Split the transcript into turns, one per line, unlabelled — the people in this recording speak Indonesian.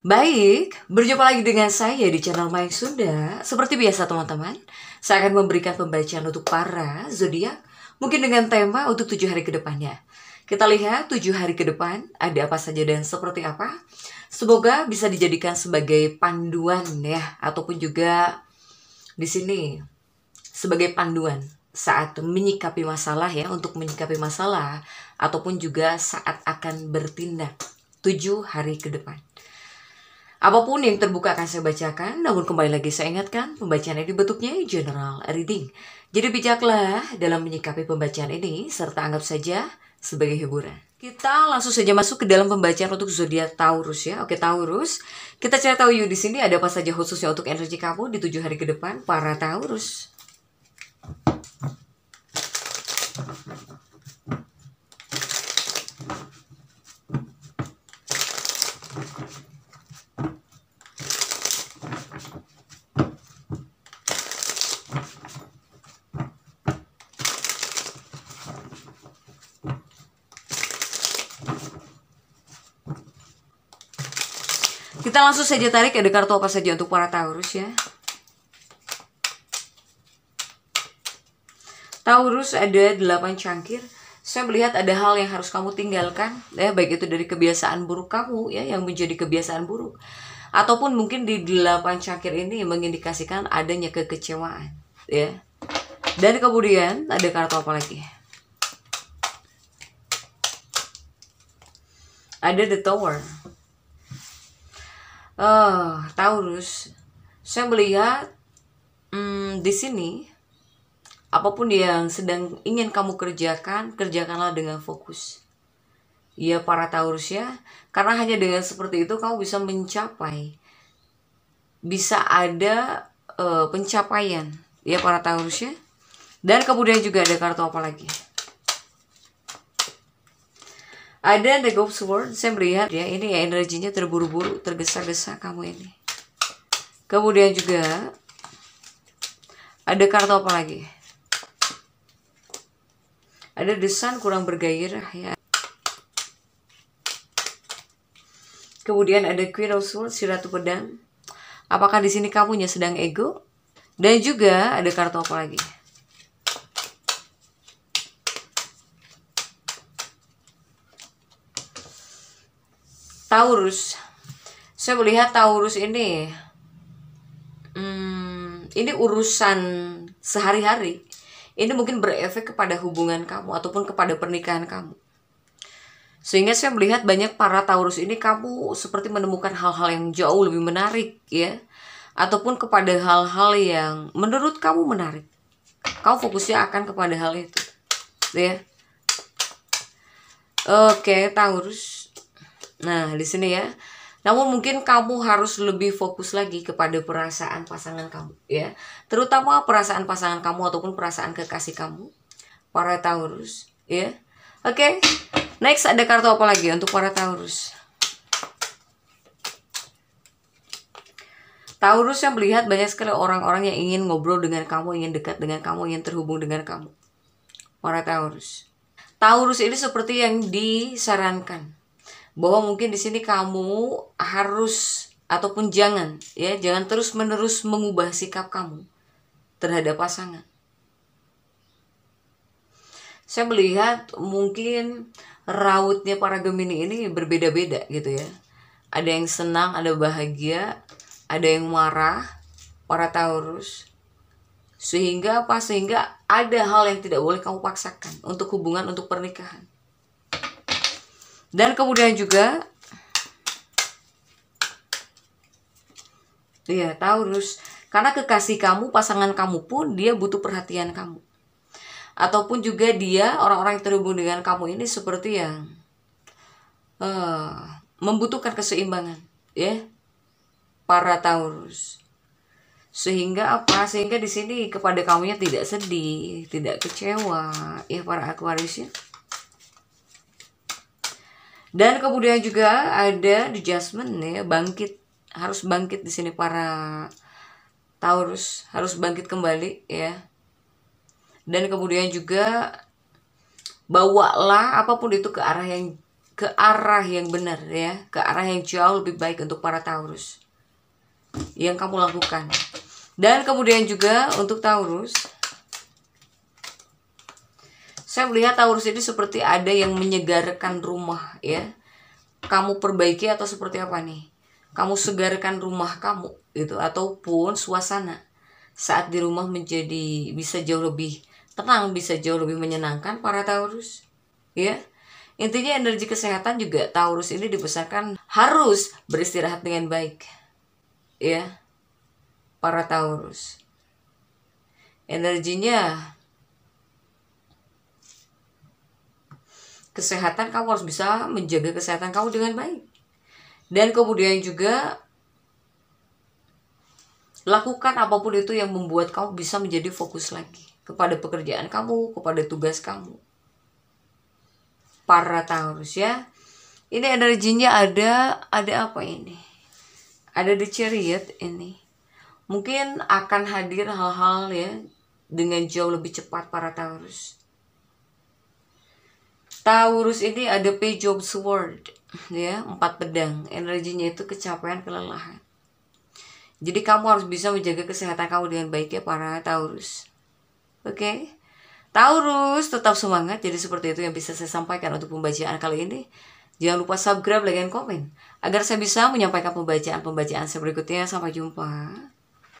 Baik, berjumpa lagi dengan saya di channel Main Sunda. Seperti biasa teman-teman, saya akan memberikan pembacaan untuk para zodiak mungkin dengan tema untuk tujuh hari ke depannya. Kita lihat tujuh hari ke depan ada apa saja dan seperti apa. Semoga bisa dijadikan sebagai panduan ya, ataupun juga di sini sebagai panduan saat menyikapi masalah ya, untuk menyikapi masalah ataupun juga saat akan bertindak tujuh hari ke depan. Apapun yang terbuka akan saya bacakan, namun kembali lagi saya ingatkan, pembacaan ini bentuknya general reading. Jadi bijaklah dalam menyikapi pembacaan ini, serta anggap saja sebagai hiburan. Kita langsung saja masuk ke dalam pembacaan untuk zodiak Taurus ya. Oke Taurus, kita cari tahu yuk di sini ada apa saja khususnya untuk energi kamu di tujuh hari ke depan para Taurus. Kita langsung saja tarik ada ya, kartu apa saja untuk para Taurus ya. Taurus ada 8 cangkir. Saya melihat ada hal yang harus kamu tinggalkan ya baik itu dari kebiasaan buruk kamu ya yang menjadi kebiasaan buruk ataupun mungkin di 8 cangkir ini mengindikasikan adanya kekecewaan ya. Dan kemudian ada kartu apa lagi? Ada the tower. Uh, eh, Taurus. Saya melihat hmm, di sini apapun yang sedang ingin kamu kerjakan, kerjakanlah dengan fokus. Ya para Taurus ya, karena hanya dengan seperti itu kamu bisa mencapai bisa ada uh, pencapaian ya para Taurus ya. Dan kemudian juga ada kartu apa lagi? Ada The Ghost Sword, saya melihat ya ini ya energinya terburu-buru, tergesa-gesa kamu ini. Kemudian juga ada kartu apa lagi? Ada desan kurang bergairah ya. Kemudian ada Queen of Swords, si Ratu Pedang. Apakah di sini kamunya sedang ego? Dan juga ada kartu apa lagi? Taurus saya melihat Taurus ini hmm, ini urusan sehari-hari ini mungkin berefek kepada hubungan kamu ataupun kepada pernikahan kamu sehingga saya melihat banyak para Taurus ini kamu seperti menemukan hal-hal yang jauh lebih menarik ya ataupun kepada hal-hal yang menurut kamu menarik kau fokusnya akan kepada hal itu ya oke Taurus Nah, di sini ya. Namun mungkin kamu harus lebih fokus lagi kepada perasaan pasangan kamu ya. Terutama perasaan pasangan kamu ataupun perasaan kekasih kamu. Para Taurus ya. Oke. Okay. Next ada kartu apa lagi untuk para Taurus? Taurus yang melihat banyak sekali orang-orang yang ingin ngobrol dengan kamu, ingin dekat dengan kamu, ingin terhubung dengan kamu. Para Taurus. Taurus ini seperti yang disarankan bahwa mungkin di sini kamu harus ataupun jangan ya jangan terus menerus mengubah sikap kamu terhadap pasangan saya melihat mungkin rautnya para Gemini ini berbeda-beda gitu ya. Ada yang senang, ada bahagia, ada yang marah, para Taurus. Sehingga apa? Sehingga ada hal yang tidak boleh kamu paksakan untuk hubungan, untuk pernikahan dan kemudian juga Iya, Taurus. Karena kekasih kamu, pasangan kamu pun dia butuh perhatian kamu. Ataupun juga dia orang-orang yang terhubung dengan kamu ini seperti yang uh, membutuhkan keseimbangan, ya. Para Taurus. Sehingga apa? Sehingga di sini kepada kamunya tidak sedih, tidak kecewa, ya para Aquarius ya. Dan kemudian juga ada adjustment nih ya. bangkit. Harus bangkit di sini para Taurus, harus bangkit kembali ya. Dan kemudian juga bawalah apapun itu ke arah yang ke arah yang benar ya, ke arah yang jauh lebih baik untuk para Taurus. Yang kamu lakukan. Dan kemudian juga untuk Taurus saya melihat Taurus ini seperti ada yang menyegarkan rumah ya. Kamu perbaiki atau seperti apa nih? Kamu segarkan rumah kamu itu ataupun suasana saat di rumah menjadi bisa jauh lebih tenang, bisa jauh lebih menyenangkan para Taurus. Ya. Intinya energi kesehatan juga Taurus ini dipesankan harus beristirahat dengan baik. Ya. Para Taurus energinya kesehatan kamu harus bisa menjaga kesehatan kamu dengan baik dan kemudian juga lakukan apapun itu yang membuat kamu bisa menjadi fokus lagi kepada pekerjaan kamu kepada tugas kamu para Taurus ya ini energinya ada ada apa ini ada the chariot ini mungkin akan hadir hal-hal ya dengan jauh lebih cepat para Taurus Taurus ini ada Page of Sword, ya, empat pedang. Energinya itu kecapean, kelelahan. Jadi kamu harus bisa menjaga kesehatan kamu dengan baik ya para Taurus. Oke? Okay? Taurus, tetap semangat. Jadi seperti itu yang bisa saya sampaikan untuk pembacaan kali ini. Jangan lupa subscribe, like, dan komen. Agar saya bisa menyampaikan pembacaan-pembacaan saya berikutnya. Sampai jumpa.